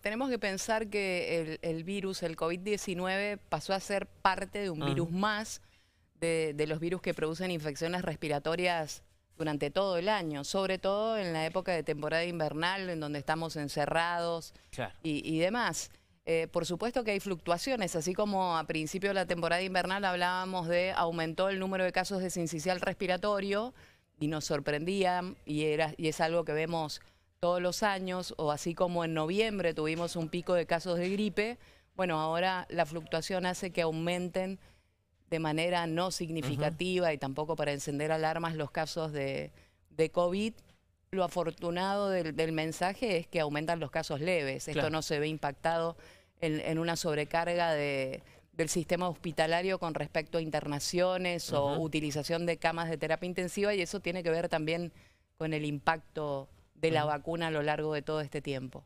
tenemos que pensar que el, virus, el COVID-19, pasó a ser parte de un ah. virus más de, los virus que producen infecciones respiratorias durante todo el año, sobre todo en la época de temporada invernal, en donde estamos encerrados y, demás. Eh, por supuesto que hay fluctuaciones, así como a principio de la temporada invernal hablábamos de aumentó el número de casos de sincicial respiratorio y nos sorprendían y es algo que vemos todos los años, o así como en noviembre tuvimos un pico de casos de gripe, bueno, ahora la fluctuación hace que aumenten de manera no significativa y tampoco para encender alarmas los casos de, COVID. Lo afortunado del, mensaje es que aumentan los casos leves. Esto no se ve impactado en, una sobrecarga del sistema hospitalario con respecto a internaciones o utilización de camas de terapia intensiva y eso tiene que ver también con el impacto de la vacuna a lo largo de todo este tiempo?